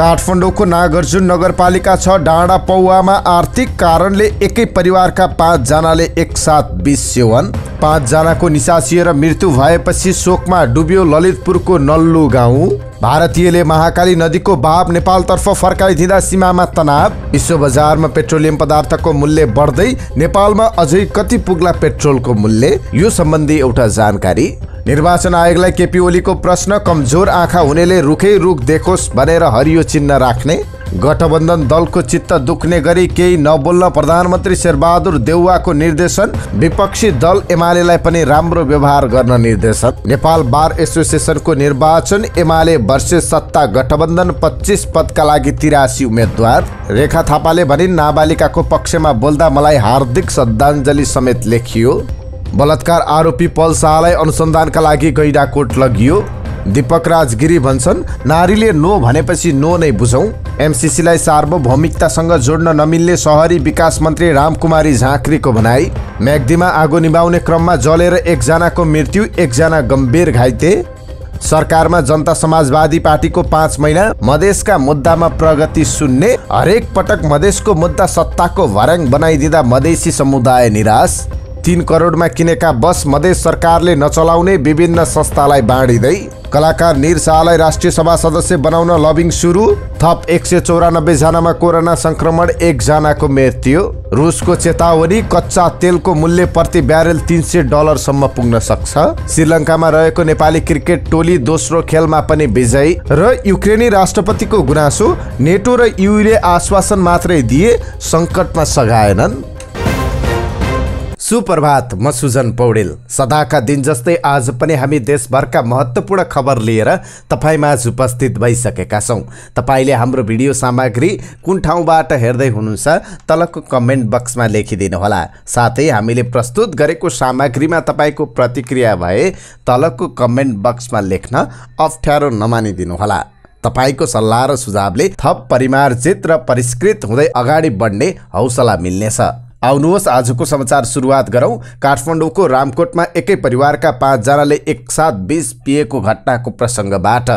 काठमाडौँको नागार्जुन नगरपालिका छ डाँडा पौवामा आर्थिक कारणले एकै परिवारका पाँचजनाले एकसाथ बिस सेवन पाँचजनाको निसासिएर मृत्यु भएपछि शोकमा डुब्यो ललितपुरको नल्लु गाउँ भारतीयले महाकाली नदीको बहाव नेपालतर्फ फर्काइदिँदा सीमामा तनाव विश्व बजारमा पेट्रोलियम पदार्थको मूल्य बढ्दै नेपालमा अझै कति पुग्ला पेट्रोलको मूल्य यो सम्बन्धी एउटा जानकारी निर्वाचन आयोगलाई केपी ओलीको प्रश्न कमजोर आँखा हुनेले रुखै रुख देखोस् भनेर हरियो चिन्ह राख्ने गठबन्धन दलको चित्त दुख्ने गरी केही नबोल्न प्रधानमन्त्री शेरबहादुर देउवाको निर्देशन विपक्षी दल एमालेलाई पनि राम्रो व्यवहार गर्न निर्देशन नेपाल बार एसोसिएसनको निर्वाचन एमाले वर्षे सत्ता गठबन्धन पच्चिस पदका लागि तिरासी उम्मेद्वार रेखा थापाले भनिन् नाबालिकाको पक्षमा बोल्दा मलाई हार्दिक श्रद्धाञ्जली समेत लेखियो बलात्कार आरोपी पल शाहलाई अनुसन्धानका लागि गैडाकोट लगियो दीपक राज गिरी भन्छन् नारीले नो भनेपछि नो नै बुझौँ एमसिसीलाई सार्वभौमिकतासँग जोड्न नमिल्ने सहरी विकास मन्त्री रामकुमारी झाँक्रीको भनाई म्याग्दीमा आगो निभाउने क्रममा जलेर एकजनाको मृत्यु एकजना गम्भीर घाइते सरकारमा जनता समाजवादी पार्टीको पाँच महिना मधेसका मुद्दामा प्रगति सुन्ने हरेक पटक मधेसको मुद्दा सत्ताको भर्याङ बनाइदिँदा मधेसी समुदाय निराश तीन करोडमा किनेका बस मधेस सरकारले नचलाउने विभिन्न संस्थालाई बाँडिँदै कलाकार निर शाहलाई राष्ट्रिय सभा सदस्य बनाउन लबिङ सुरु थप एक सय चौरानब्बे जनामा कोरोना संक्रमण एकजनाको मृत्यु रुसको चेतावनी कच्चा तेलको मूल्य प्रति ब्यारेल तिन सय डलरसम्म पुग्न सक्छ श्रीलङ्कामा रहेको नेपाली क्रिकेट टोली दोस्रो खेलमा पनि विजयी र युक्रेनी राष्ट्रपतिको गुनासो नेटो र युले आश्वासन मात्रै दिए सङ्कटमा सघाएनन् सुप्रभात म सुजन पौडेल सदाका दिन जस्तै आज पनि हामी देशभरका महत्त्वपूर्ण खबर लिएर तपाईँमा आज उपस्थित भइसकेका छौँ तपाईँले हाम्रो भिडियो सामग्री कुन ठाउँबाट हेर्दै हुनुहुन्छ तलको कमेन्ट बक्समा लेखिदिनुहोला साथै हामीले प्रस्तुत गरेको सामग्रीमा तपाईँको प्रतिक्रिया भए तलको कमेन्ट बक्समा लेख्न अप्ठ्यारो नमानिदिनुहोला तपाईँको सल्लाह र सुझावले थप परिमार्जित र परिष्कृत हुँदै अगाडि बढ्ने हौसला मिल्नेछ आउनुहोस् आजको समाचार सुरुवात गरौँ काठमाडौँको रामकोटमा एकै परिवारका पाँचजनाले एकसाथ बिस पिएको घटनाको प्रसङ्गबाट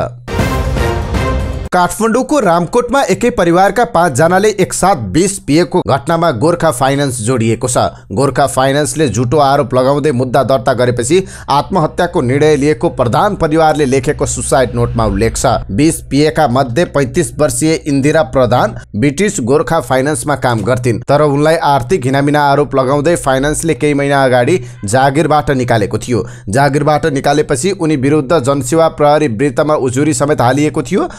काठमाडौँको रामकोटमा एकै परिवारका पाँचजनाले एकसाथ बिस पिएको घटनामा गोर्खा फाइनेन्स जोडिएको छ गोर्खा फाइनेन्सले झुटो आरोप लगाउँदै मुद्दा दर्ता गरेपछि आत्महत्याको निर्णय लिएको प्रधान परिवारले लेखेको सुसाइड नोटमा उल्लेख छ बिस पिएका मध्ये पैतिस वर्षीय इन्दिरा प्रधान ब्रिटिस गोर्खा फाइनेन्समा काम गर्थिन् तर उनलाई आर्थिक हिनामिना आरोप लगाउँदै फाइनेन्सले केही महिना अगाडि जागिरबाट निकालेको थियो जागिरबाट निकालेपछि उनी विरुद्ध जनसेवा प्रहरी वृत्तमा उजुरी समेत हालिएको थियो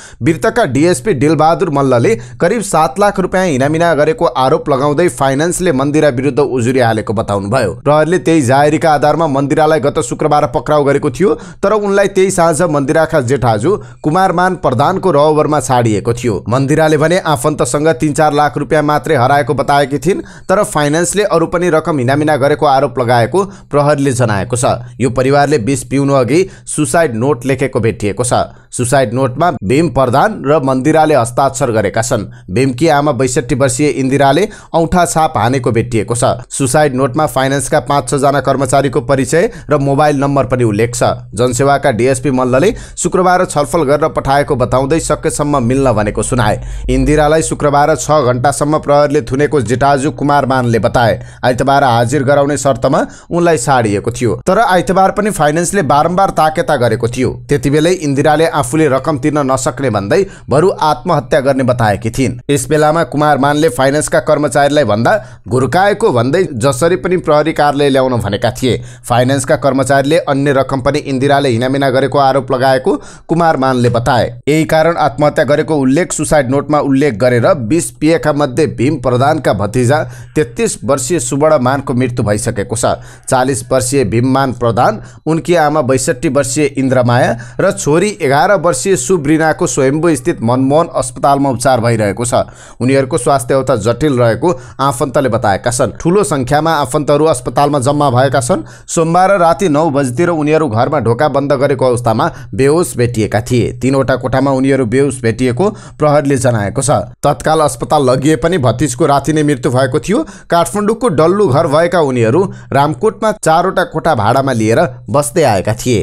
अभियुक्तका डिएसपी डिलबहादुर मल्लले करिब सात लाख रुपियाँ हिनामिना गरेको आरोप लगाउँदै फाइनेन्सले मन्दिरा विरुद्ध उजुरी हालेको बताउनुभयो प्रहरले त्यही जाहेरीका आधारमा मन्दिरालाई गत शुक्रबार पक्राउ गरेको थियो तर उनलाई त्यही साँझ मन्दिराका जेठाजु कुमारमान प्रधानको रहवरमा छाडिएको थियो मन्दिराले भने आफन्तसँग तिन चार लाख रुपियाँ मात्रै हराएको बताएकी थिइन् तर फाइनेन्सले अरू पनि रकम हिनामिना गरेको आरोप लगाएको प्रहरीले जनाएको छ यो परिवारले बिस पिउनु अघि सुसाइड नोट लेखेको भेटिएको छ सुसाइड नोटमा भीम प्रधान प्रधान र मन्दिराले हस्ताक्षर गरेका छन् भीमकी आमा बैसठी वर्षीय इन्दिराले औँठा छाप हानेको भेटिएको छ सुसाइड नोटमा फाइनेन्सका पाँच छजना कर्मचारीको परिचय र मोबाइल नम्बर पनि उल्लेख छ जनसेवाका डिएसपी मल्लले शुक्रबार छलफल गरेर पठाएको बताउँदै सकेसम्म मिल्न भनेको सुनाए इन्दिरालाई शुक्रबार छ घन्टासम्म प्रहरीले थुनेको जिटाजु कुमार मानले बताए आइतबार हाजिर गराउने शर्तमा उनलाई साडिएको थियो तर आइतबार पनि फाइनेन्सले बारम्बार ताकेता गरेको थियो त्यतिबेलै इन्दिराले आफूले रकम तिर्न नसक्ने भन्दै बरु आत्महत्या गर्ने बताएकी थिइन् यस बेलामा कुमार मानले फाइनेन्सका कर्मचारीलाई भन्दा घुर्काएको भन्दै जसरी पनि प्रहरी कार्यालय ल्याउन भनेका थिए फाइनेन्सका कर्मचारीले अन्य रकम पनि इन्दिराले हिनामिना गरेको आरोप लगाएको कुमार मानले बताए यही कारण आत्महत्या गरेको उल्लेख सुसाइड नोटमा उल्लेख गरेर बिस पिएका मध्ये भीम प्रधानका भतिजा तेत्तिस वर्षीय सुवर्ण मानको मृत्यु भइसकेको छ चालिस वर्षीय भीममान प्रधान उनकी आमा बैसठी वर्षीय इन्द्रमाया र छोरी एघार वर्षीय सुब्रिनाको स्वयम्भू स्थित मनमोहन अस्पतालमा उपचार भइरहेको छ उनीहरूको स्वास्थ्य अवस्था जटिल रहेको आफन्तले बताएका छन् ठुलो सङ्ख्यामा आफन्तहरू अस्पतालमा जम्मा भएका छन् सोमबार राति नौ बजीतिर उनीहरू घरमा ढोका बन्द गरेको अवस्थामा बेहोस भेटिएका थिए तिनवटा कोठामा उनीहरू बेहोस भेटिएको प्रहरीले जनाएको छ तत्काल अस्पताल लगिए पनि भतिजको राति नै मृत्यु भएको थियो काठमाडौँको डल्लु घर भएका उनीहरू रामकोटमा चारवटा कोठा भाडामा लिएर बस्दै आएका थिए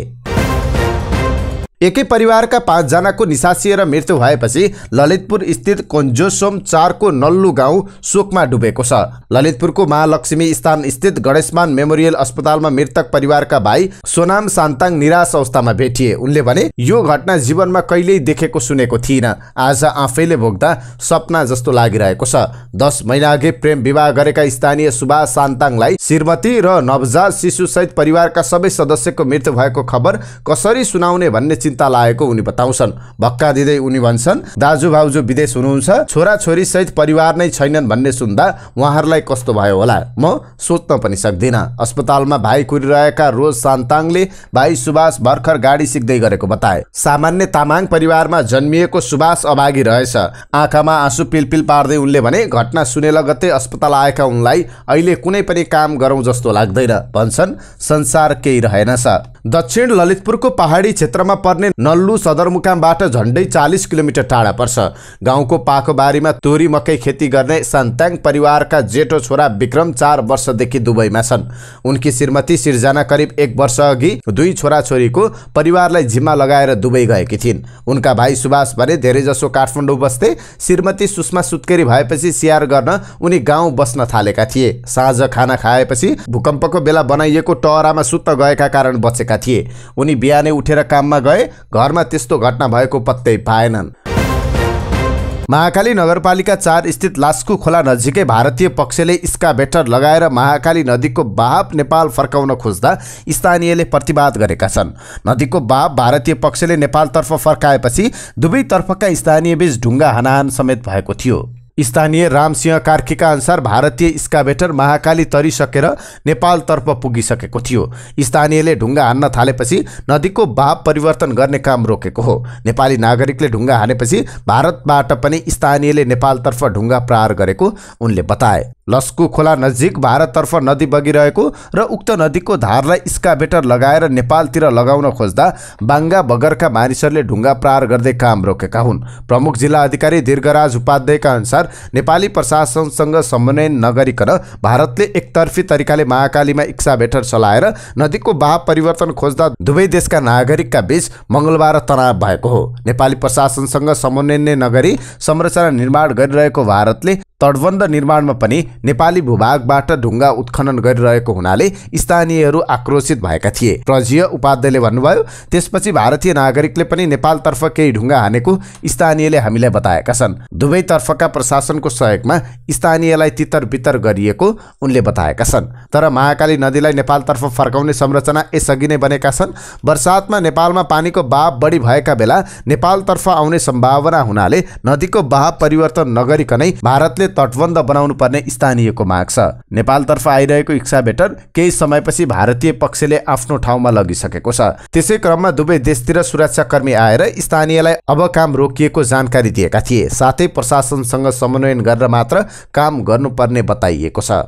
एकै परिवारका पाँचजनाको निसासिएर मृत्यु भएपछि ललितपुर स्थित कोन्जोसोम चारको नल्लु गाउँ शोकमा डुबेको छ ललितपुरको महालक्ष्मी स्थान स्थित गणेशमान मेमोरियल अस्पतालमा मृतक परिवारका भाइ सोनाम सान्ताङ निराश अवस्थामा भेटिए उनले भने यो घटना जीवनमा कहिल्यै देखेको सुनेको थिइनँ आज आफैले भोग्दा सपना जस्तो लागिरहेको छ दस महिना अघि प्रेम विवाह गरेका स्थानीय सुभाष सान्ताङलाई श्रीमती र नवजात शिशुसहित परिवारका सबै सदस्यको मृत्यु भएको खबर कसरी सुनाउने भन्ने चिन्ता लागेको उनी बताउँछन् भक्का दिँदै उनी भन्छन् दाजु भाउजू विदेश हुनुहुन्छ छोरा छोरी सहित परिवार नै छैनन् भन्ने सुन्दा उहाँहरूलाई कस्तो भयो होला म सोच्न पनि सक्दिनँ अस्पतालमा भाइ कुरिरहेका रोज सान्ताङले भाइ सुभाष भर्खर गाडी सिक्दै गरेको बताए सामान्य तामाङ परिवारमा जन्मिएको सुभाष अभागी रहेछ आँखामा आँसु पिलपिल पार्दै उनले भने घटना सुने लगत्तै अस्पताल आएका उनलाई अहिले कुनै पनि काम गरौँ जस्तो लाग्दैन भन्छन् संसार केही रहेनछ दक्षिण ललितपुरको पहाडी क्षेत्रमा पर्ने पर्ने नल्लु सदरमुकामबाट झन्डै चालिस किलोमिटर टाढा पर्छ गाउँको पाखोबारीमा तोरी मकै खेती गर्ने सन्ताङ परिवारका जेठो छोरा विक्रम चार वर्षदेखि दुबईमा छन् उनकी श्रीमती सिर्जना करिब एक वर्ष अघि दुई छोरीको परिवारलाई जिम्मा लगाएर दुबई गएकी थिइन् उनका भाइ सुभाष भने धेरैजसो काठमाडौँ बस्थे श्रीमती सुषमा सुत्केरी भएपछि स्याहार गर्न उनी गाउँ बस्न थालेका थिए साँझ खाना खाएपछि भूकम्पको बेला बनाइएको टहरामा सुत्न गएका कारण बचेका थिए उनी बिहानै उठेर काममा गए घरमा त्यस्तो घटना भएको पत्तै पाएनन् महाकाली नगरपालिका चार स्थित लास्कु खोला नजिकै भारतीय पक्षले बेटर लगाएर महाकाली नदीको बाप नेपाल फर्काउन खोज्दा स्थानीयले प्रतिवाद गरेका छन् नदीको बाप भारतीय पक्षले नेपालतर्फ फर्काएपछि दुवैतर्फका स्थानीयबीच ढुङ्गा हनाहान समेत भएको थियो स्थानीय रामसिंह कार्कीका अनुसार भारतीय स्काभेटर महाकाली तरिसकेर नेपालतर्फ पुगिसकेको थियो स्थानीयले ढुङ्गा हान्न थालेपछि नदीको भाव परिवर्तन गर्ने काम रोकेको हो नेपाली नागरिकले ढुङ्गा हानेपछि भारतबाट पनि स्थानीयले नेपालतर्फ ढुङ्गा प्रहार गरेको उनले बताए लस्कु खोला नजिक भारततर्फ नदी बगिरहेको र उक्त नदीको धारलाई स्काबेटर लगाएर नेपालतिर लगाउन खोज्दा बाङ्गा बगरका मानिसहरूले ढुङ्गा प्रहार गर्दै काम रोकेका हुन् प्रमुख जिल्ला अधिकारी दीर्घराज उपाध्यायका अनुसार नेपाली प्रशासनसँग समन्वय नगरिकन भारतले एकतर्फी तरिकाले महाकालीमा भेटर चलाएर नदीको बाह परिवर्तन खोज्दा दुवै देशका नागरिकका बीच मङ्गलबार तनाव भएको हो नेपाली प्रशासनसँग समन्वय नै नगरी संरचना निर्माण गरिरहेको भारतले तटबन्ध निर्माणमा पनि नेपाली भूभागबाट ढुङ्गा उत्खनन गरिरहेको हुनाले स्थानीयहरू आक्रोशित भएका थिए प्रजीय उपाध्यायले भन्नुभयो त्यसपछि भारतीय नागरिकले पनि नेपालतर्फ केही ढुङ्गा हानेको स्थानीयले हामीलाई बताएका छन् दुवैतर्फका प्रशासनको सहयोगमा स्थानीयलाई तितर बितर गरिएको उनले बताएका छन् तर महाकाली नदीलाई नेपालतर्फ फर्काउने संरचना यसअघि नै बनेका छन् वर्षातमा नेपालमा पानीको बाह बढी भएका बेला नेपालतर्फ आउने सम्भावना हुनाले नदीको बाह परिवर्तन नगरिकनै भारतले तटबन्ध बनाउनु पर्ने स्थानीयको माग छ नेपालतर्फ आइरहेको भेटर केही समयपछि भारतीय पक्षले आफ्नो ठाउँमा लगिसकेको छ त्यसै क्रममा दुवै देशतिर सुरक्षाकर्मी आएर स्थानीयलाई अब काम रोकिएको जानकारी दिएका थिए साथै प्रशासनसँग समन्वयन गरेर मात्र काम गर्नुपर्ने बताइएको छ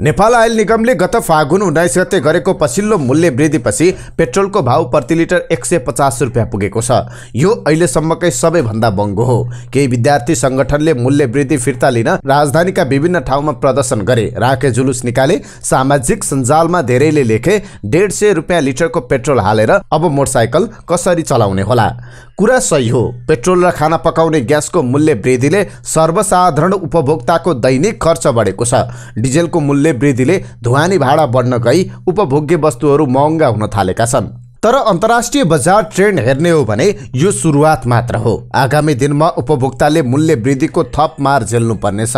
नेपाल आयल निगमले गत फागुन उन्नाइस गते गरेको पछिल्लो मूल्य वृद्धिपछि पेट्रोलको भाव प्रति लिटर एक सय पचास रुपियाँ पुगेको छ यो अहिलेसम्मकै सबैभन्दा महँगो हो केही विद्यार्थी सङ्गठनले मूल्य वृद्धि फिर्ता लिन राजधानीका विभिन्न ठाउँमा प्रदर्शन गरे राखे जुलुस निकाले सामाजिक सञ्जालमा धेरैले लेखे डेढ सय रुपियाँ लिटरको पेट्रोल हालेर अब मोटरसाइकल कसरी चलाउने होला कुरा सही हो पेट्रोल र खाना पकाउने ग्यासको मूल्य वृद्धिले सर्वसाधारण उपभोक्ताको दैनिक खर्च बढेको छ डिजेलको मूल्य मूल्य वृद्धिले धुवानी भाडा बढ्न गई उपभोग्य वस्तुहरू महँगा हुन थालेका छन् तर अन्तर्राष्ट्रिय बजार ट्रेन्ड हेर्ने हो भने यो सुरुवात मात्र हो आगामी दिनमा उपभोक्ताले मूल्य वृद्धिको थप मार पर्नेछ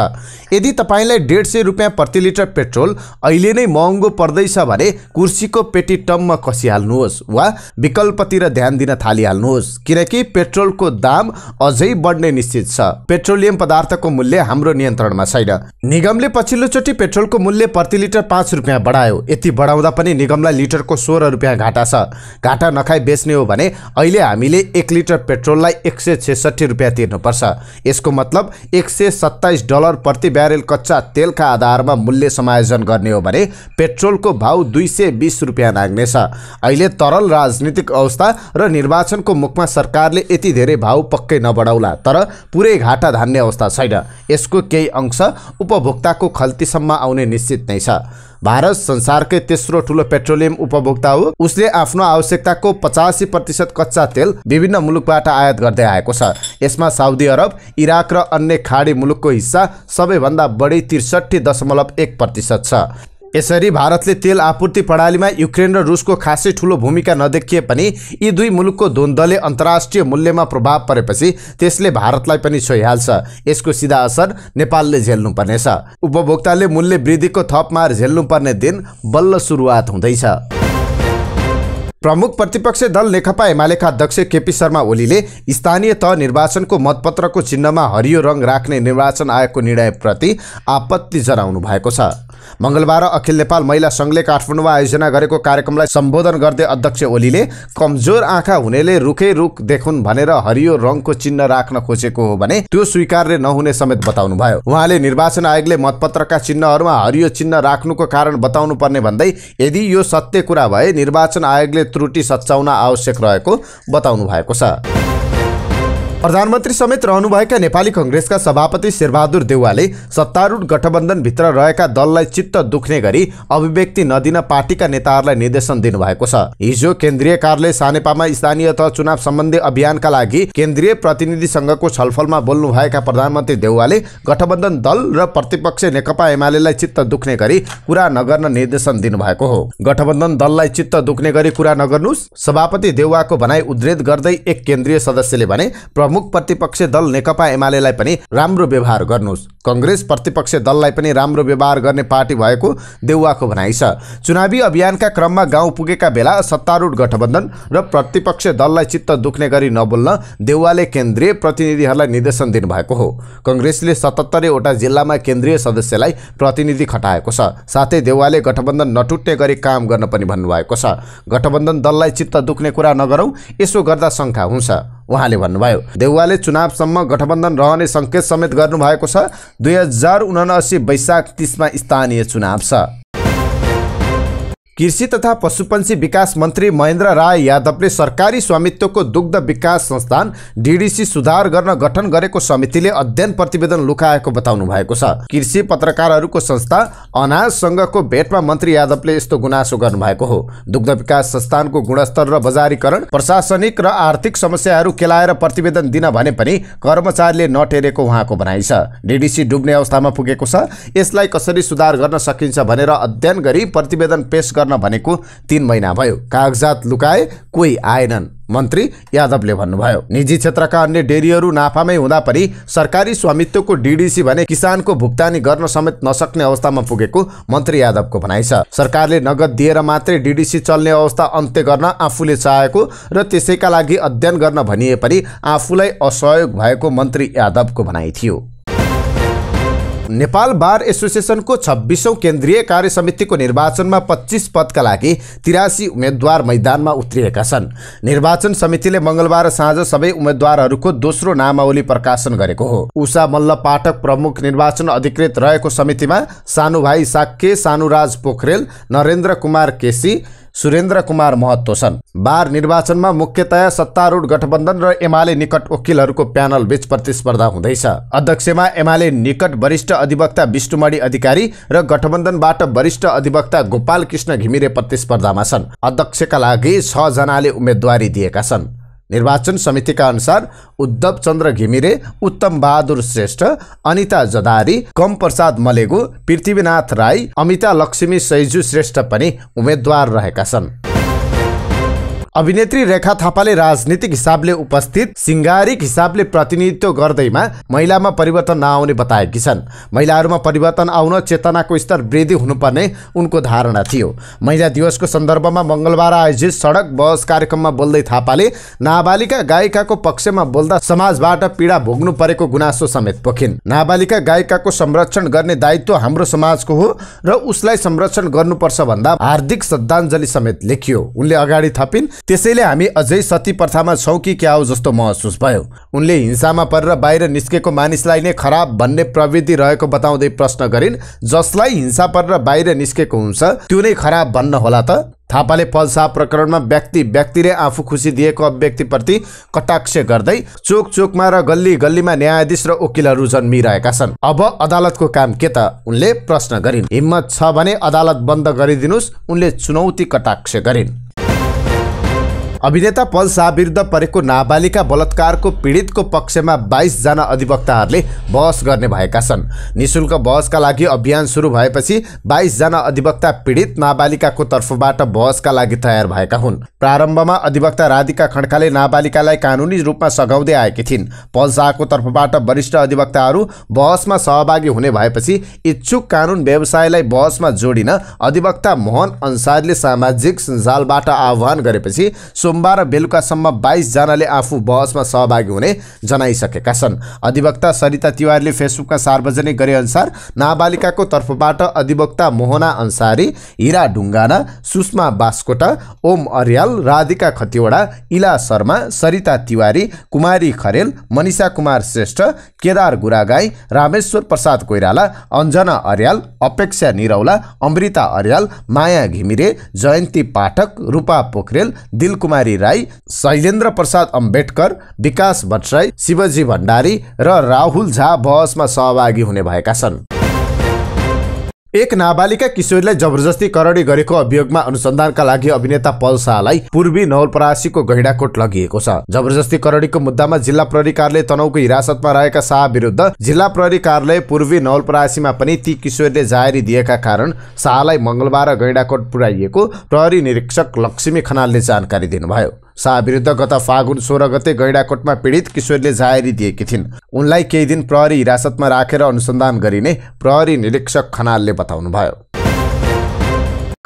यदि तपाईँलाई डेढ सय रुपियाँ प्रति लिटर पेट्रोल अहिले नै महँगो पर्दैछ भने कुर्सीको पेटी टममा कसिहाल्नुहोस् वा विकल्पतिर ध्यान दिन थालिहाल्नुहोस् किनकि पेट्रोलको दाम अझै बढ्ने निश्चित छ पेट्रोलियम पदार्थको मूल्य हाम्रो नियन्त्रणमा छैन निगमले पछिल्लोचोटि पेट्रोलको मूल्य प्रति लिटर पाँच रुपियाँ बढायो यति बढाउँदा पनि निगमलाई लिटरको सोह्र रुपियाँ घाटा छ घाटा नखाई बेच्ने हो भने अहिले हामीले एक लिटर पेट्रोललाई एक सय छेसठी रुपियाँ तिर्नुपर्छ यसको मतलब एक सय सत्ताइस डलर प्रति ब्यारेल कच्चा तेलका आधारमा मूल्य समायोजन गर्ने हो भने पेट्रोलको भाउ दुई सय बिस रुपियाँ नाग्नेछ अहिले तरल राजनीतिक अवस्था र निर्वाचनको मुखमा सरकारले यति धेरै भाउ पक्कै नबढाउला तर पुरै घाटा धान्ने अवस्था छैन यसको केही अंश उपभोक्ताको खल्तीसम्म आउने निश्चित नै छ भारत संसारकै तेस्रो ठुलो पेट्रोलियम उपभोक्ता हो उसले आफ्नो आवश्यकताको पचासी प्रतिशत कच्चा तेल विभिन्न मुलुकबाट आयात गर्दै आएको छ यसमा साउदी अरब इराक र अन्य खाडी मुलुकको हिस्सा सबैभन्दा बढी त्रिसठी दशमलव एक प्रतिशत छ यसरी भारतले तेल आपूर्ति प्रणालीमा युक्रेन र रुसको खासै ठूलो भूमिका नदेखिए पनि यी दुई मुलुकको द्वन्द्वले अन्तर्राष्ट्रिय मूल्यमा प्रभाव परेपछि त्यसले भारतलाई पनि छोइहाल्छ यसको सिधा असर नेपालले झेल्नुपर्नेछ उपभोक्ताले मूल्य वृद्धिको थप झेल्नुपर्ने दिन बल्ल सुरुवात हुँदैछ प्रमुख प्रतिपक्षी दल नेकपा एमालेका अध्यक्ष केपी शर्मा ओलीले स्थानीय तह निर्वाचनको मतपत्रको चिन्हमा हरियो रङ राख्ने निर्वाचन आयोगको निर्णयप्रति आपत्ति जनाउनु भएको छ मङ्गलबार अखिल नेपाल महिला सङ्घले काठमाडौँमा आयोजना गरेको कार्यक्रमलाई सम्बोधन गर्दै अध्यक्ष ओलीले कमजोर आँखा हुनेले रुखै रुख देखुन् भनेर हरियो रङको चिन्ह राख्न खोजेको हो भने त्यो स्वीकार्य नहुने समेत बताउनु भयो उहाँले निर्वाचन आयोगले मतपत्रका चिन्हहरूमा हरियो चिन्ह राख्नुको कारण बताउनु पर्ने भन्दै यदि यो सत्य कुरा भए निर्वाचन आयोगले त्रुटि सच्याउन आवश्यक रहेको बताउनु भएको छ प्रधानमन्त्री समेत रहनुभएका नेपाली कङ्ग्रेसका सभापति शेरबहादुर देउवाले सत्तारूढ गठबन्धनभित्र रहेका दललाई चित्त दुख्ने गरी अभिव्यक्ति नदिन पार्टीका नेताहरूलाई निर्देशन दिनुभएको छ हिजो केन्द्रीय कार्यालय सानेपामा स्थानीय तह चुनाव सम्बन्धी अभियानका लागि केन्द्रीय प्रतिनिधि संघको छलफलमा बोल्नुभएका प्रधानमन्त्री देउवाले गठबन्धन दल र प्रतिपक्ष नेकपा एमालेलाई चित्त दुख्ने गरी कुरा नगर्न निर्देशन दिनुभएको हो गठबन्धन दललाई चित्त दुख्ने गरी कुरा नगर्नुहोस् सभापति देउवाको भनाई उद्रेत गर्दै एक केन्द्रीय सदस्यले भने प्रमुख प्रतिपक्ष दल नेकपा एमालेलाई पनि राम्रो व्यवहार गर्नुहोस् कङ्ग्रेस प्रतिपक्ष दललाई पनि राम्रो व्यवहार गर्ने पार्टी भएको देउवाको भनाइ छ चुनावी अभियानका क्रममा गाउँ पुगेका बेला सत्तारूढ गठबन्धन र प्रतिपक्ष दललाई चित्त दुख्ने गरी नबोल्न देउवाले केन्द्रीय प्रतिनिधिहरूलाई निर्देशन दिनुभएको हो कङ्ग्रेसले सतहत्तरीवटा जिल्लामा केन्द्रीय सदस्यलाई प्रतिनिधि खटाएको छ साथै देउवाले गठबन्धन नटुट्ने गरी काम गर्न पनि भन्नुभएको छ गठबन्धन दललाई चित्त दुख्ने कुरा नगरौँ यसो गर्दा शङ्का हुन्छ उहाँले भन्नुभयो देउवाले चुनावसम्म गठबन्धन रहने सङ्केत समेत गर्नुभएको छ दुई हजार उनासी वैशाख तिसमा स्थानीय चुनाव छ कृषि तथा पशुपन्छी विकास मन्त्री महेन्द्र राय यादवले सरकारी स्वामित्वको दुग्ध विकास संस्थान डिडिसी सुधार गर्न गठन गरेको समितिले अध्ययन प्रतिवेदन लुकाएको बताउनु भएको छ कृषि पत्रकारहरूको संस्था अनाज अनाजसँगको भेटमा मन्त्री यादवले यस्तो गुनासो गर्नुभएको हो दुग्ध विकास संस्थानको गुणस्तर र बजारीकरण प्रशासनिक र आर्थिक समस्याहरू केलाएर प्रतिवेदन दिन भने पनि कर्मचारीले नटेरेको उहाँको भनाइ छ डिडिसी डुब्ने अवस्थामा पुगेको छ यसलाई कसरी सुधार गर्न सकिन्छ भनेर अध्ययन गरी प्रतिवेदन पेश गर्न भनेको तिन महिना भयो कागजात लुकाए कोही आएनन् मन्त्री यादवले भन्नुभयो निजी क्षेत्रका अन्य डेरीहरू नाफामै हुँदा पनि सरकारी स्वामित्वको डिडिसी भने किसानको भुक्तानी गर्न समेत नसक्ने अवस्थामा पुगेको मन्त्री यादवको भनाइ छ सरकारले नगद दिएर मात्रै डिडिसी चल्ने अवस्था अन्त्य गर्न आफूले चाहेको र त्यसैका लागि अध्ययन गर्न भनिए पनि आफूलाई असहयोग भएको मन्त्री यादवको भनाइ थियो नेपाल बार एसोसिएसनको छब्बिसौँ केन्द्रीय कार्य समितिको निर्वाचनमा पच्चिस पदका लागि तिरासी उम्मेद्वार मैदानमा उत्रिएका छन् निर्वाचन समितिले मङ्गलबार साँझ सबै उम्मेद्वारहरूको दोस्रो नामावली प्रकाशन गरेको हो उषा मल्ल पाठक प्रमुख निर्वाचन अधिकृत रहेको समितिमा सानु भाइ साक्के सानुराज पोखरेल नरेन्द्र कुमार केसी सुरेन्द्र कुमार महत्त्व छन् बार निर्वाचनमा मुख्यतया सत्तारूढ गठबन्धन र एमाले निकट वकिलहरूको प्यानल बीच प्रतिस्पर्धा हुँदैछ अध्यक्षमा एमाले निकट वरिष्ठ अधिवक्ता विष्णुमणि अधिकारी र गठबन्धनबाट वरिष्ठ अधिवक्ता गोपाल कृष्ण घिमिरे प्रतिस्पर्धामा छन् अध्यक्षका लागि छ जनाले उम्मेद्वारी दिएका छन् निर्वाचन समितिका अनुसार उद्धव चन्द्र घिमिरे उत्तम बहादुर श्रेष्ठ अनिता जदारी कम प्रसाद मलेगु पृथ्वीनाथ राई अमिता लक्ष्मी सैजु श्रेष्ठ पनि उम्मेद्वार रहेका छन् अभिनेत्री रेखा थापाले राजनीतिक हिसाबले उपस्थित सिङ्गारिक हिसाबले प्रतिनिधित्व गर्दैमा महिलामा परिवर्तन नआउने बताएकी छन् महिलाहरूमा परिवर्तन आउन चेतनाको स्तर वृद्धि हुनुपर्ने उनको धारणा थियो महिला दिवसको सन्दर्भमा मङ्गलबार आयोजित सडक बहस कार्यक्रममा बोल्दै थापाले नाबालिका गायिकाको पक्षमा बोल्दा समाजबाट पीडा भोग्नु परेको गुनासो समेत पोखिन् नाबालिका गायिकाको संरक्षण गर्ने दायित्व हाम्रो समाजको हो र उसलाई संरक्षण गर्नुपर्छ भन्दा हार्दिक श्रद्धाञ्जली समेत लेखियो उनले अगाडि थपिन् त्यसैले हामी अझै सती प्रथामा छौँ कि क्या हो जस्तो महसुस भयो उनले हिंसामा परेर बाहिर निस्केको मानिसलाई नै खराब भन्ने प्रविधि रहेको बताउँदै प्रश्न गरिन् जसलाई हिंसा परेर बाहिर निस्केको हुन्छ त्यो नै खराब भन्न होला त थापाले पल्सा प्रकरणमा व्यक्ति व्यक्तिले आफू खुसी दिएको अभिव्यक्तिप्रति कटाक्ष गर्दै चोक चोकमा र गल्ली गल्लीमा न्यायाधीश र वकिलहरू जन्मिरहेका छन् अब अदालतको काम के त उनले प्रश्न गरिन् हिम्मत छ भने अदालत बन्द गरिदिनुहोस् उनले चुनौती कटाक्ष गरिन् अभिनेता पल शाह विरुद्ध परेको नाबालिका बलात्कारको पीडितको पक्षमा बाइसजना अधिवक्ताहरूले बहस गर्ने भएका छन् निशुल्क बहसका लागि अभियान सुरु भएपछि बाइसजना अधिवक्ता पीडित नाबालिकाको तर्फबाट बहसका लागि तयार भएका हुन् प्रारम्भमा अधिवक्ता राधिका खड्काले नाबालिकालाई कानुनी रूपमा सघाउँदै आएकी थिइन् पल शाहको तर्फबाट वरिष्ठ अधिवक्ताहरू बहसमा सहभागी हुने भएपछि इच्छुक कानुन व्यवसायलाई बहसमा जोडिन अधिवक्ता मोहन अन्सारले सामाजिक सञ्जालबाट आह्वान गरेपछि सो सोमबार बेलुकासम्म बाइसजनाले आफू बहसमा सहभागी हुने जनाइसकेका छन् अधिवक्ता सरिता तिवारीले फेसबुकमा सार्वजनिक गरे अनुसार नाबालिकाको तर्फबाट अधिवक्ता मोहना अन्सारी हिरा ढुङ्गाना सुषमा बास्कोटा ओम अर्याल राधिका खतिवडा इला शर्मा सरिता तिवारी कुमारी खरेल मनिषा कुमार श्रेष्ठ केदार गुरागाई रामेश्वर प्रसाद कोइराला अञ्जना अर्याल अपेक्षा निरौला अमृता अर्याल माया घिमिरे जयन्ती पाठक रूपा पोखरेल दिलकुमार कुमारी राई शैलेन्द्र प्रसाद अम्बेडकर विकास भट्टराई शिवजी भण्डारी र राहुल झा बहसमा सहभागी हुने भएका छन् एक नाबालिका किशोरीलाई जबरजस्ती करडी गरेको अभियोगमा अनुसन्धानका लागि अभिनेता पल शाहलाई पूर्वी नवलपरासीको गैडाकोट लगिएको छ जबरजस्ती करडीको मुद्दामा जिल्ला प्रहरी कार्यालय तनाउको हिरासतमा रहेका शाह विरुद्ध जिल्ला प्रहरी कार्यालय पूर्वी नवलपरासीमा पनि ती किशोरीले जाहेरी दिएका कारण शाहलाई मङ्गलबार गैडाकोट पुर्याइएको प्रहरी निरीक्षक लक्ष्मी खनालले जानकारी दिनुभयो विरुद्ध गत फागुन सोह्र गते गैडाकोटमा पीडित किशोरले जाहेरी दिएकी थिइन् उनलाई केही दिन प्रहरी हिरासतमा राखेर अनुसन्धान गरिने प्रहरी निरीक्षक खनालले बताउनुभयो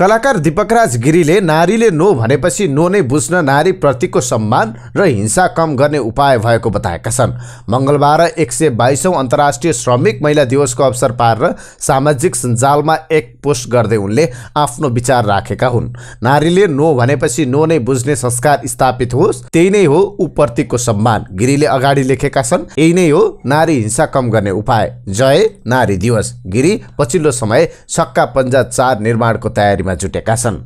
कलाकार दीपकराज गिरीले नारीले नो भनेपछि नो नै बुझ्न नारी प्रतिको सम्मान र हिंसा कम गर्ने उपाय भएको बताएका छन् मङ्गलबार एक सय बाइसौँ अन्तर्राष्ट्रिय श्रमिक महिला दिवसको अवसर पारेर सामाजिक सञ्जालमा एक पोस्ट गर्दै उनले आफ्नो विचार राखेका हुन् नारीले नो भनेपछि नो नै बुझ्ने संस्कार स्थापित होस् त्यही नै हो ऊ सम्मान गिरीले अगाडि लेखेका छन् यही नै हो नारी हिंसा कम गर्ने उपाय जय नारी दिवस गिरी पछिल्लो समय छक्का पन्जा चार निर्माणको तयारीमा सहयोगमा जुटेका छन्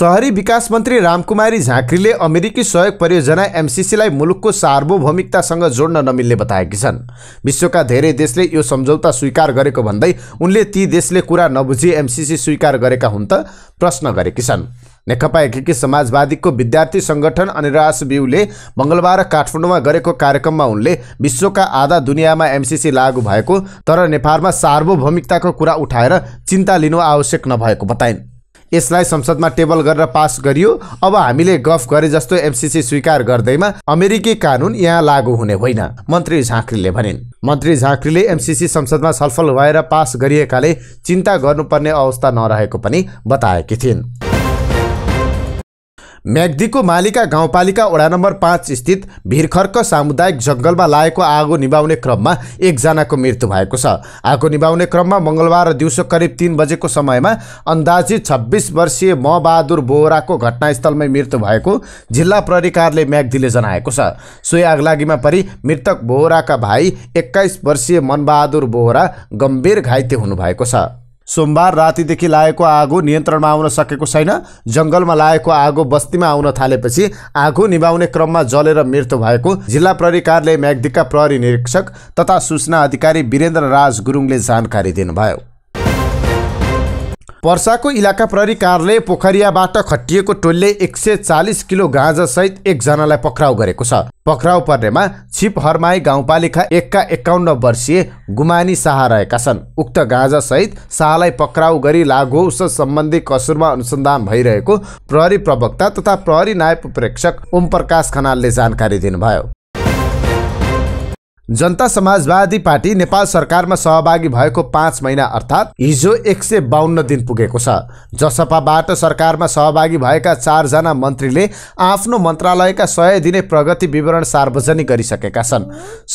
सहरी विकास मन्त्री रामकुमारी झाँक्रीले अमेरिकी सहयोग परियोजना एमसिसीलाई मुलुकको सार्वभौमिकतासँग जोड्न नमिल्ने बताएकी छन् विश्वका धेरै देशले यो सम्झौता स्वीकार गरेको भन्दै उनले ती देशले कुरा नबुझी एमसिसी स्वीकार गरेका हुन् त प्रश्न गरेकी छन् नेकपा एकीकृत समाजवादीको विद्यार्थी सङ्गठन अनिराश बिउले मङ्गलबार काठमाडौँमा गरेको कार्यक्रममा उनले विश्वका आधा दुनियाँमा एमसिसी लागू भएको तर नेपालमा सार्वभौमिकताको कुरा उठाएर चिन्ता लिनु आवश्यक नभएको बताइन् यसलाई संसदमा टेबल गरेर पास गरियो अब हामीले गफ गरे जस्तो एमसिसी स्वीकार गर्दैमा अमेरिकी कानुन यहाँ लागू हुने होइन मन्त्री झाँक्रीले भनिन् मन्त्री झाँक्रीले एमसिसी संसदमा छलफल भएर पास गरिएकाले चिन्ता गर्नुपर्ने अवस्था नरहेको पनि बताएकी थिइन् म्याग्दीको मालिका गाउँपालिका वडा नम्बर पाँच स्थित भिरखर्क सामुदायिक जङ्गलमा लागेको आगो निभाउने क्रममा एकजनाको मृत्यु भएको छ आगो निभाउने क्रममा मङ्गलबार दिउँसो करिब तिन बजेको समयमा अन्दाजी छब्बिस वर्षीय मबहादुर बोहराको घटनास्थलमै मृत्यु भएको जिल्ला प्रहरीकारले म्याग्दीले जनाएको छ सोही आगलागीमा परि मृतक बोहराका भाइ एक्काइस वर्षीय मनबहादुर बोहरा गम्भीर घाइते हुनुभएको छ सोमबार रातिदेखि लागेको आगो नियन्त्रणमा आउन सकेको छैन जङ्गलमा लागेको आगो बस्तीमा आउन थालेपछि आगो निभाउने क्रममा जलेर मृत्यु भएको जिल्ला प्रहरी कार्यालय म्याग्दिकका प्रहरी निरीक्षक तथा सूचना अधिकारी वीरेन्द्र राज गुरुङले जानकारी दिनुभयो पर्साको इलाका प्रहरी कार्यालय पोखरियाबाट खटिएको टोलले एक सय चालिस किलो गाँजासहित एकजनालाई पक्राउ गरेको छ पक्राउ पर्नेमा छिपहरमाई हर्माई गाउँपालिका एकका एकाउन्न वर्षीय गुमानी शाह रहेका छन् उक्त गाँजासहित शाहलाई पक्राउ गरी लागोस सम्बन्धी कसुरमा अनुसन्धान भइरहेको प्रहरी प्रवक्ता तथा प्रहरी नायब प्रेक्षक ओमप्रकाश खनालले जानकारी दिनुभयो जनता समाजवादी पार्टी नेपाल सरकारमा सहभागी भएको पाँच महिना अर्थात् हिजो एक सय बाहन्न दिन पुगेको छ जसपाबाट सरकारमा सहभागी भएका चारजना मन्त्रीले आफ्नो मन्त्रालयका सय दिने प्रगति विवरण सार्वजनिक गरिसकेका छन्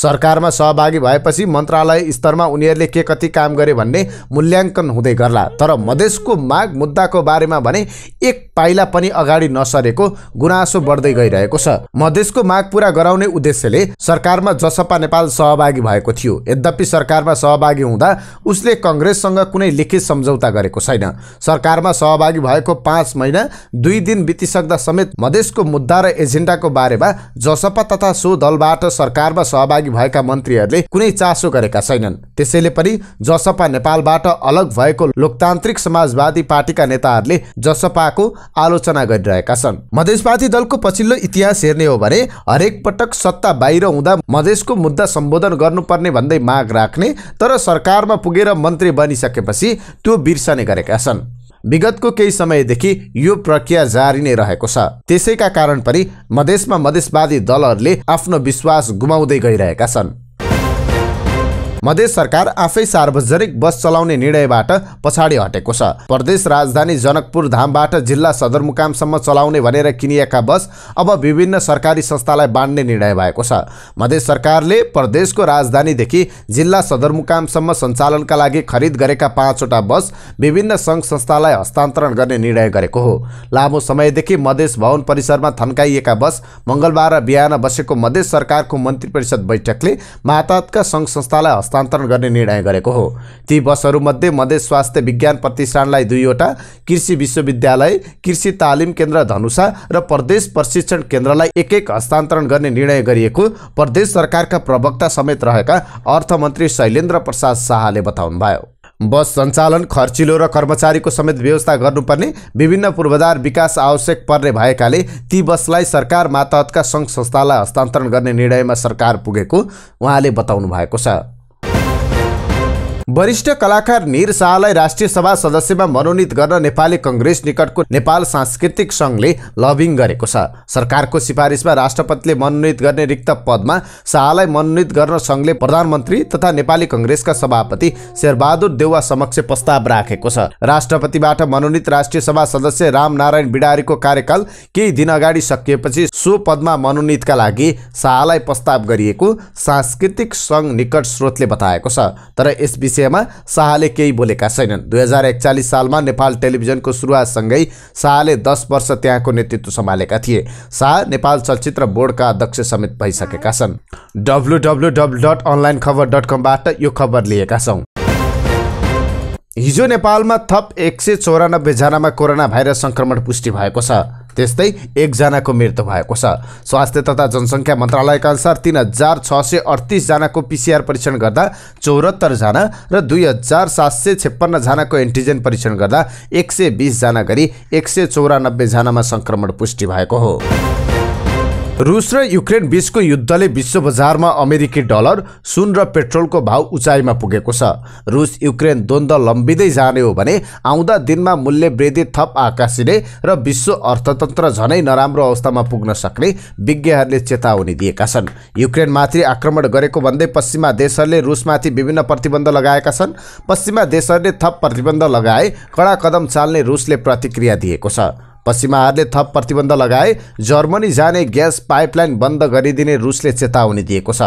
सरकारमा सहभागी भएपछि मन्त्रालय स्तरमा उनीहरूले के कति काम गरे भन्ने मूल्याङ्कन हुँदै गर्ला तर मधेसको माग मुद्दाको बारेमा भने एक पाइला पनि अगाडि नसरेको गुनासो बढ्दै गइरहेको छ मधेसको माग पुरा गराउने उद्देश्यले सरकारमा जसपा नेपाल नेपाल सहभागी भएको थियो यद्यपि सरकारमा सहभागी हुँदा उसले कङ्ग्रेससँग कुनै लिखित सम्झौता गरेको छैन सरकारमा सहभागी भएको पाँच महिना दुई दिन बितिसक्दा समेत मधेसको मुद्दा र एजेन्डाको बारेमा जसपा तथा सो दलबाट सरकारमा सहभागी भएका मन्त्रीहरूले कुनै चासो गरेका छैनन् त्यसैले पनि जसपा नेपालबाट अलग भएको लोकतान्त्रिक समाजवादी पार्टीका नेताहरूले जसपाको आलोचना गरिरहेका छन् मधेसवादी दलको पछिल्लो इतिहास हेर्ने हो भने हरेक पटक सत्ता बाहिर हुँदा मधेसको मुद्दा सम्बोधन गर्नुपर्ने भन्दै माग राख्ने तर सरकारमा पुगेर मन्त्री बनिसकेपछि त्यो बिर्सने गरेका छन् विगतको केही समयदेखि यो प्रक्रिया जारी नै रहेको छ त्यसैका कारण पनि मधेसमा मधेसवादी दलहरूले आफ्नो विश्वास गुमाउँदै गइरहेका छन् मधेस सरकार आफै सार्वजनिक बस चलाउने निर्णयबाट पछाडि हटेको छ प्रदेश राजधानी जनकपुर धामबाट जिल्ला सदरमुकामसम्म चलाउने भनेर किनिएका बस अब विभिन्न सरकारी संस्थालाई बाँड्ने निर्णय भएको छ मधेस सरकारले प्रदेशको राजधानीदेखि जिल्ला सदरमुकामसम्म सञ्चालनका लागि खरिद गरेका पाँचवटा बस विभिन्न सङ्घ संस्थालाई हस्तान्तरण गर्ने निर्णय गरेको हो लामो समयदेखि मधेस भवन परिसरमा थन्काइएका बस मङ्गलबार बिहान बसेको मधेस सरकारको मन्त्री परिषद बैठकले मातातका सङ्घ संस्थालाई हस्ता हस्तान्तरण गर्ने निर्णय गरेको हो ती बसहरूमध्ये मधेस स्वास्थ्य विज्ञान प्रतिष्ठानलाई दुईवटा कृषि विश्वविद्यालय कृषि तालिम केन्द्र धनुषा र प्रदेश प्रशिक्षण केन्द्रलाई एक एक हस्तान्तरण गर्ने निर्णय गरिएको प्रदेश सरकारका प्रवक्ता समेत रहेका अर्थमन्त्री शैलेन्द्र प्रसाद शाहले बताउनुभयो बस सञ्चालन खर्चिलो र कर्मचारीको समेत व्यवस्था गर्नुपर्ने विभिन्न पूर्वाधार विकास आवश्यक पर्ने भएकाले ती बसलाई सरकार मातहतका सङ्घ संस्थालाई हस्तान्तरण गर्ने निर्णयमा सरकार पुगेको उहाँले बताउनु भएको छ वरिष्ठ कलाकार निर शाहलाई राष्ट्रिय सभा सदस्यमा मनोनित गर्न नेपाली कङ्ग्रेस निकटको नेपाल सांस्कृतिक सङ्घले लबिङ गरेको छ सरकारको सिफारिसमा राष्ट्रपतिले मनोनित गर्ने रिक्त पदमा शाहलाई मनोनित गर्न सङ्घले प्रधानमन्त्री तथा नेपाली कङ्ग्रेसका सभापति शेरबहादुर देउवा समक्ष प्रस्ताव राखेको छ राष्ट्रपतिबाट मनोनित राष्ट्रिय सभा सदस्य रामनारायण बिडारीको कार्यकाल केही दिन अगाडि सकिएपछि सो पदमा मनोनितका लागि शाहलाई प्रस्ताव गरिएको सांस्कृतिक सङ्घ निकट स्रोतले बताएको छ तर यस विषयमा शाहले केही बोलेका छैनन् दुई हजार एकचालिस सालमा नेपाल टेलिभिजनको सुरुवातसँगै शाहले दस वर्ष त्यहाँको नेतृत्व सम्हालेका थिए शाह नेपाल चलचित्र बोर्डका अध्यक्ष समेत भइसकेका छन् W W dot online Khabar dot कमबाट यो खबर लिएका छौँ हिजो नेपालमा थप एक सय चौरानब्बेजनामा कोरोना भाइरस सङ्क्रमण पुष्टि भएको छ त्यस्तै एकजनाको मृत्यु भएको छ स्वास्थ्य तथा जनसङ्ख्या मन्त्रालयका अनुसार तिन हजार छ सय अडतिसजनाको पिसिआर परीक्षण गर्दा चौहत्तरजना र दुई हजार सात सय छप्पन्नजनाको एन्टिजेन परीक्षण गर्दा एक सय बिसजना गरी एक सय चौरानब्बेजनामा सङ्क्रमण पुष्टि भएको हो रुस र युक्रेन बीचको युद्धले विश्व बजारमा अमेरिकी डलर सुन र पेट्रोलको भाव उचाइमा पुगेको छ रुस युक्रेन द्वन्द लम्बिँदै जाने हो भने आउँदा दिनमा मूल्य वृद्धि थप आकाशिने र विश्व अर्थतन्त्र झनै नराम्रो अवस्थामा पुग्न सक्ने विज्ञहरूले चेतावनी दिएका छन् युक्रेनमाथि आक्रमण गरेको भन्दै पश्चिमा देशहरूले रुसमाथि विभिन्न प्रतिबन्ध लगाएका छन् पश्चिमा देशहरूले थप प्रतिबन्ध लगाए कडा कदम चाल्ने रुसले प्रतिक्रिया दिएको छ पश्चिमाहरूले थप प्रतिबन्ध लगाए जर्मनी जाने ग्यास पाइपलाइन बन्द गरिदिने रुसले चेतावनी दिएको छ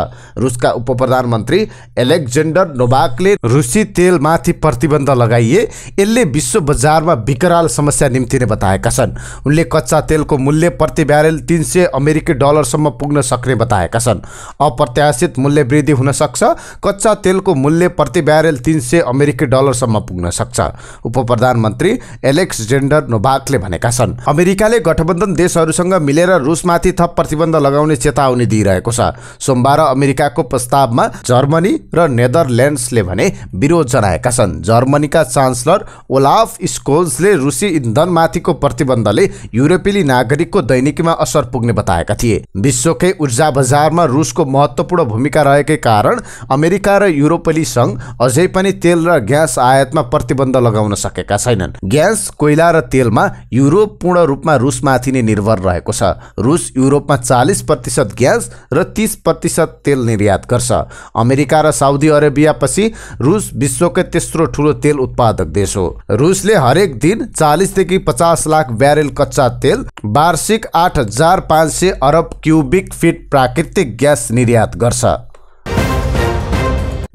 रुसका उप प्रधानमन्त्री एलेक्जेन्डर नोभाकले रुसी तेलमाथि प्रतिबन्ध लगाइए यसले विश्व बजारमा विकराल समस्या निम्ति नै बताएका छन् उनले कच्चा तेलको मूल्य प्रति ब्यारेल तिन सय अमेरिकी डलरसम्म पुग्न सक्ने बताएका छन् अप्रत्याशित मूल्य वृद्धि हुन सक्छ कच्चा तेलको मूल्य प्रति ब्यारेल तिन सय अमेरिकी डलरसम्म पुग्न सक्छ उप प्रधानमन्त्री एलेक्जेन्डर नोभाकले भनेका छन् छन् अमेरिकाले गठबन्धन देशहरूसँग मिलेर रुसमाथि थप प्रतिबन्ध लगाउने चेतावनी दिइरहेको छ सोमबार अमेरिकाको प्रस्तावमा जर्मनी र नेदरल्यान्ड्सले भने विरोध जनाएका छन् जर्मनीका चान्सलर ओलाफ स्कोल्सले रुसी इन्धनमाथिको प्रतिबन्धले युरोपेली नागरिकको दैनिकीमा असर पुग्ने बताएका थिए विश्वकै ऊर्जा बजारमा रुसको महत्त्वपूर्ण भूमिका रहेकै कारण अमेरिका र युरोपेली सङ्घ अझै पनि तेल र ग्यास आयातमा प्रतिबन्ध लगाउन सकेका छैनन् ग्यास कोइला र तेलमा युरोप पूर्ण रूपमा रुसमाथि नै निर्भर रहेको छ रुस युरोपमा चालिस प्रतिशत ग्यास र तिस प्रतिशत तेल निर्यात गर्छ अमेरिका र साउदी अरेबियापछि रुस विश्वकै तेस्रो ठुलो तेल उत्पादक देश हो रुसले हरेक दिन चालिसदेखि पचास लाख ब्यारेल कच्चा तेल वार्षिक आठ हजार पाँच सय अरब क्युबिक फिट प्राकृतिक ग्यास निर्यात गर्छ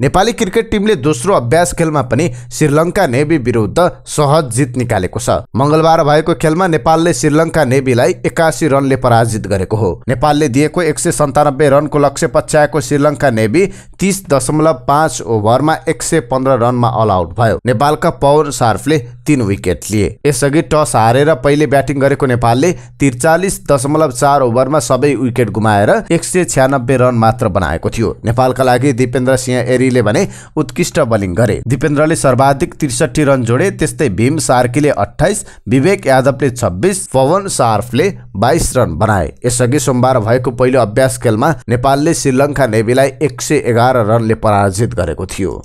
नेपाली क्रिकेट टिमले दोस्रो अभ्यास खेलमा पनि श्रीलङ्का नेभी विरुद्ध सहज जित निकालेको छ मङ्गलबार भएको खेलमा नेपालले श्रीलङ्का नेभीलाई एकासी रनले पराजित गरेको हो नेपालले दिएको एक सय सन्तानब्बे रनको लक्ष्य पछ्याएको श्रीलङ्का नेभी तीस दशमलव पाँच ओभरमा एक सय पन्ध्र रनमा अल आउट भयो नेपालका पवन सार्फले तीन विकेट लिए यसअघि टस हारेर पहिले ब्याटिङ गरेको नेपालले त्रिचालिस दशमलव चार ओभरमा सबै विकेट गुमाएर एक सय छ्यानब्बे रन मात्र बनाएको थियो नेपालका लागि दिपेन्द्र सिंह एरी गिरीले भने उत्कृष्ट बलिङ गरे दिपेन्द्रले सर्वाधिक त्रिसठी रन जोडे त्यस्तै भीम सार्कीले अठाइस विवेक यादवले छब्बिस पवन सार्फले बाइस रन बनाए यसअघि सोमबार भएको पहिलो अभ्यास खेलमा नेपालले श्रीलङ्का नेभीलाई एक सय एघार रनले पराजित गरेको थियो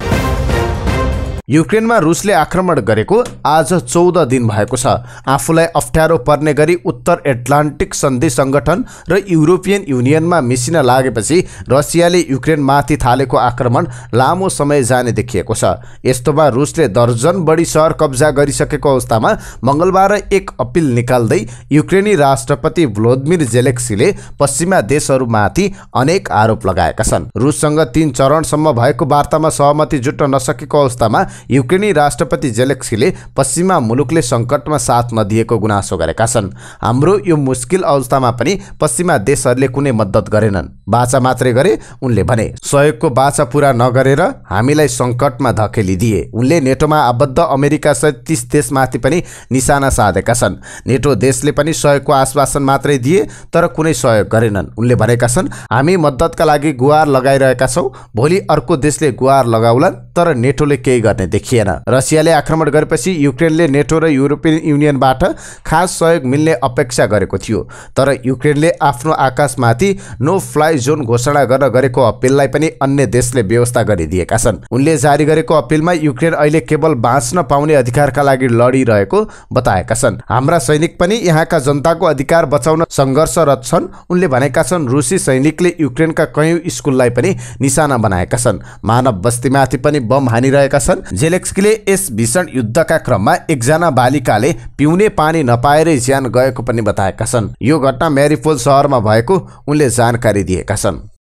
युक्रेनमा रुसले आक्रमण गरेको आज चौध दिन भएको छ आफूलाई अप्ठ्यारो पर्ने गरी उत्तर एटलान्टिक सन्धि सङ्गठन र युरोपियन युनियनमा मिसिन लागेपछि रसियाले युक्रेनमाथि थालेको आक्रमण लामो समय जाने देखिएको छ यस्तोमा रुसले दर्जन बढी सहर कब्जा गरिसकेको अवस्थामा मङ्गलबार एक अपिल निकाल्दै युक्रेनी राष्ट्रपति भ्लोदिमिर जेलेक्सीले पश्चिमा देशहरूमाथि अनेक आरोप लगाएका छन् रुससँग तीन चरणसम्म भएको वार्तामा सहमति जुट्न नसकेको अवस्थामा युक्रेनी राष्ट्रपति जेलेक्सीले पश्चिमा मुलुकले सङ्कटमा साथ नदिएको गुनासो गरेका छन् हाम्रो यो मुस्किल अवस्थामा पनि पश्चिमा देशहरूले कुनै मद्दत गरेनन् बाचा मात्रै गरे उनले भने सहयोगको बाचा पुरा नगरेर हामीलाई सङ्कटमा धकेलिदिए उनले नेटोमा आबद्ध अमेरिका सहित तिस देशमाथि पनि निशाना साधेका छन् नेटो देशले पनि सहयोगको आश्वासन मात्रै दिए तर कुनै सहयोग गरेनन् उनले भनेका छन् हामी मद्दतका लागि गुहार लगाइरहेका छौँ भोलि अर्को देशले गुहार लगाउलान् तर नेटोले केही गर्ने देखिएन रसियाले आक्रमण गरेपछि युक्रेनले नेटो र युरोपियन युनियनबाट खास सहयोग मिल्ने अपेक्षा गरेको थियो तर युक्रेनले आफ्नो आकाशमाथि नो फ्लाइ जोन घोषणा गर्न गरेको अपिललाई पनि अन्य देशले व्यवस्था गरिदिएका छन् उनले जारी गरेको अपिलमा युक्रेन अहिले केवल बाँच्न पाउने अधिकारका लागि लडिरहेको बताएका छन् हाम्रा सैनिक पनि यहाँका जनताको अधिकार बचाउन सङ्घर्षरत छन् उनले भनेका छन् रुसी सैनिकले युक्रेनका कयौँ स्कुललाई पनि निशाना बनाएका छन् मानव बस्तीमाथि पनि बम हानिरहेका छन् जेलेक्सकीले यस भीषण युद्धका क्रममा एकजना बालिकाले पिउने पानी नपाएरै ज्यान गएको पनि बताएका छन् यो घटना म्यारिफोल सहरमा भएको उनले जानकारी दिएका छन्